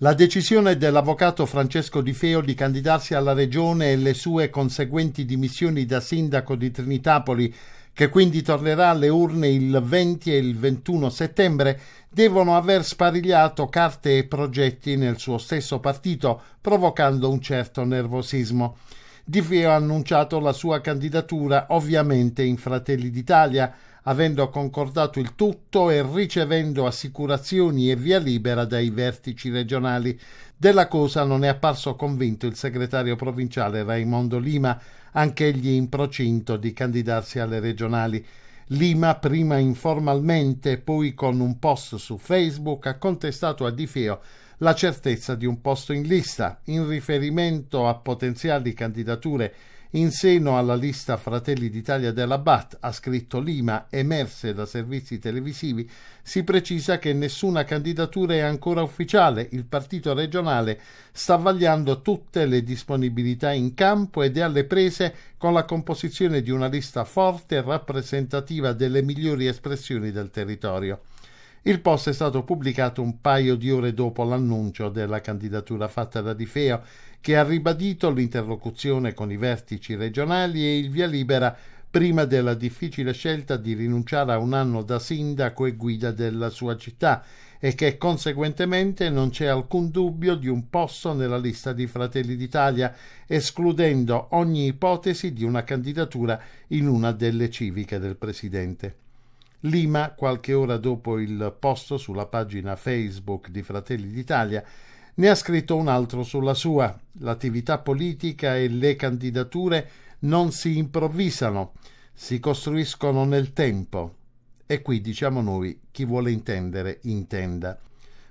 La decisione dell'avvocato Francesco Di Feo di candidarsi alla regione e le sue conseguenti dimissioni da sindaco di Trinitapoli, che quindi tornerà alle urne il 20 e il 21 settembre, devono aver sparigliato carte e progetti nel suo stesso partito, provocando un certo nervosismo. Di Feo ha annunciato la sua candidatura ovviamente in Fratelli d'Italia, avendo concordato il tutto e ricevendo assicurazioni e via libera dai vertici regionali. Della cosa non è apparso convinto il segretario provinciale Raimondo Lima, anch'egli in procinto di candidarsi alle regionali. Lima, prima informalmente, poi con un post su Facebook, ha contestato a Di Feo la certezza di un posto in lista in riferimento a potenziali candidature in seno alla lista Fratelli d'Italia della BAT, ha scritto Lima, emerse da servizi televisivi, si precisa che nessuna candidatura è ancora ufficiale. Il partito regionale sta vagliando tutte le disponibilità in campo ed è alle prese con la composizione di una lista forte e rappresentativa delle migliori espressioni del territorio. Il post è stato pubblicato un paio di ore dopo l'annuncio della candidatura fatta da Di Feo, che ha ribadito l'interlocuzione con i vertici regionali e il via libera prima della difficile scelta di rinunciare a un anno da sindaco e guida della sua città e che conseguentemente non c'è alcun dubbio di un posto nella lista di Fratelli d'Italia, escludendo ogni ipotesi di una candidatura in una delle civiche del Presidente. Lima, qualche ora dopo il post sulla pagina Facebook di Fratelli d'Italia, ne ha scritto un altro sulla sua. L'attività politica e le candidature non si improvvisano, si costruiscono nel tempo. E qui diciamo noi, chi vuole intendere, intenda.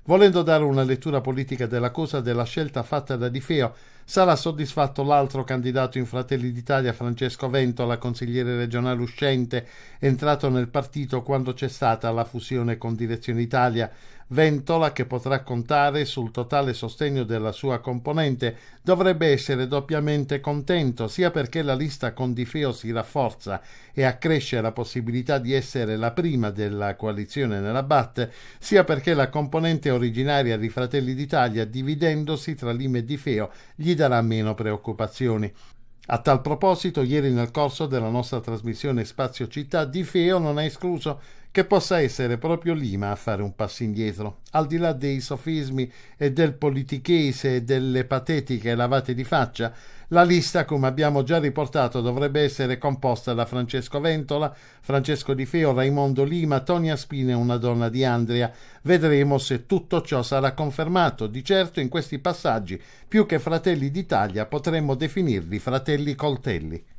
Volendo dare una lettura politica della cosa della scelta fatta da Di Feo, sarà soddisfatto l'altro candidato in Fratelli d'Italia, Francesco Ventola, consigliere regionale uscente, entrato nel partito quando c'è stata la fusione con Direzione Italia Ventola, che potrà contare sul totale sostegno della sua componente, dovrebbe essere doppiamente contento, sia perché la lista con Di Feo si rafforza e accresce la possibilità di essere la prima della coalizione nella BAT, sia perché la componente originaria di Fratelli d'Italia, dividendosi tra Lime e Di Feo, gli darà meno preoccupazioni. A tal proposito, ieri nel corso della nostra trasmissione Spazio Città, Di Feo non ha escluso che possa essere proprio Lima a fare un passo indietro, al di là dei sofismi e del politichese e delle patetiche lavate di faccia, la lista, come abbiamo già riportato, dovrebbe essere composta da Francesco Ventola, Francesco Di Feo, Raimondo Lima, Tonia Spina e una donna di Andria. Vedremo se tutto ciò sarà confermato. Di certo in questi passaggi, più che fratelli d'Italia, potremmo definirli fratelli coltelli.